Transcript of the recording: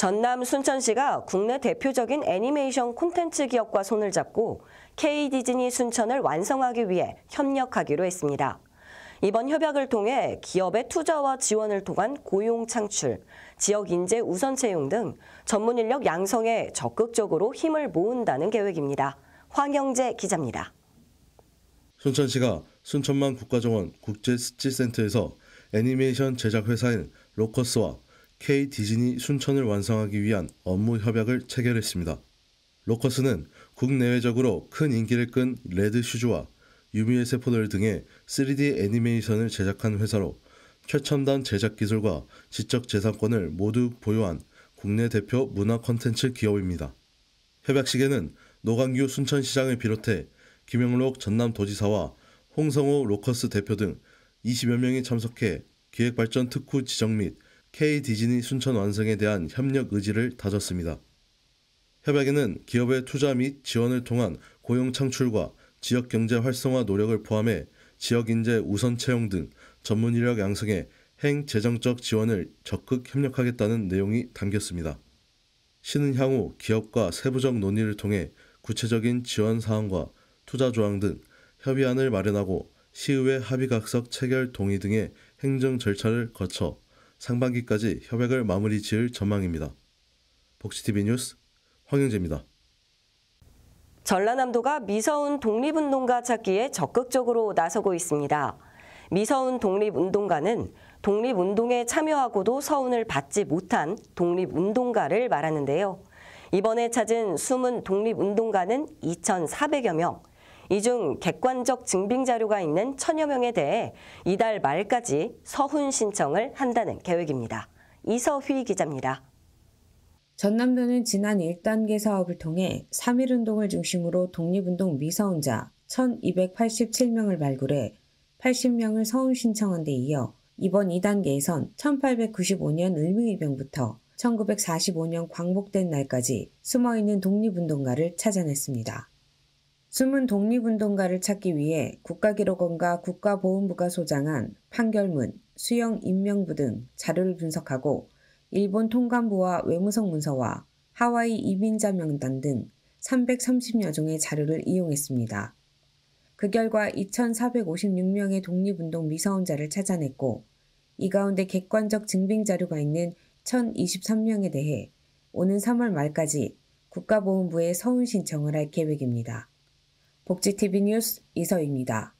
전남 순천시가 국내 대표적인 애니메이션 콘텐츠 기업과 손을 잡고 K 디즈니 순천을 완성하기 위해 협력하기로 했습니다. 이번 협약을 통해 기업의 투자와 지원을 통한 고용 창출, 지역 인재 우선 채용 등 전문 인력 양성에 적극적으로 힘을 모은다는 계획입니다. 황영재 기자입니다. 순천시가 순천만 국가정원 국제스치센터에서 애니메이션 제작 회사인 로커스와 K 디즈니 순천을 완성하기 위한 업무 협약을 체결했습니다. 로커스는 국내외적으로 큰 인기를 끈 레드 슈즈와 유미의 세포들 등의 3D 애니메이션을 제작한 회사로 최첨단 제작 기술과 지적 재산권을 모두 보유한 국내 대표 문화 컨텐츠 기업입니다. 협약식에는 노광규 순천시장을 비롯해 김영록 전남도지사와 홍성호 로커스 대표 등 20여 명이 참석해 기획발전 특구 지정 및 K 디즈니 순천 완성에 대한 협력 의지를 다졌습니다. 협약에는 기업의 투자 및 지원을 통한 고용 창출과 지역 경제 활성화 노력을 포함해 지역 인재 우선 채용 등 전문 인력 양성에 행 재정적 지원을 적극 협력하겠다는 내용이 담겼습니다. 시는 향후 기업과 세부적 논의를 통해 구체적인 지원 사항과 투자 조항 등 협의안을 마련하고 시의회 합의각석 체결 동의 등의 행정 절차를 거쳐 상반기까지 협약을 마무리 지을 전망입니다. 복지TV 뉴스 황영재입니다. 전라남도가 미서운 독립운동가 찾기에 적극적으로 나서고 있습니다. 미서운 독립운동가는 독립운동에 참여하고도 서운을 받지 못한 독립운동가를 말하는데요. 이번에 찾은 숨은 독립운동가는 2,400여 명, 이중 객관적 증빙 자료가 있는 천여 명에 대해 이달 말까지 서훈 신청을 한다는 계획입니다. 이서휘 기자입니다. 전남도는 지난 1단계 사업을 통해 3.1운동을 중심으로 독립운동 미성혼자 1,287명을 발굴해 80명을 서훈 신청한 데 이어 이번 2단계에선 1895년 을미의병부터 1945년 광복된 날까지 숨어있는 독립운동가를 찾아냈습니다. 숨은 독립운동가를 찾기 위해 국가기록원과 국가보훈부가 소장한 판결문, 수영 임명부 등 자료를 분석하고 일본 통감부와 외무성 문서와 하와이 이민자 명단 등 330여 종의 자료를 이용했습니다. 그 결과 2,456명의 독립운동 미성원자를 찾아냈고 이 가운데 객관적 증빙 자료가 있는 1,023명에 대해 오는 3월 말까지 국가보훈부에 서훈 신청을 할 계획입니다. 복지TV 뉴스 이서입니다.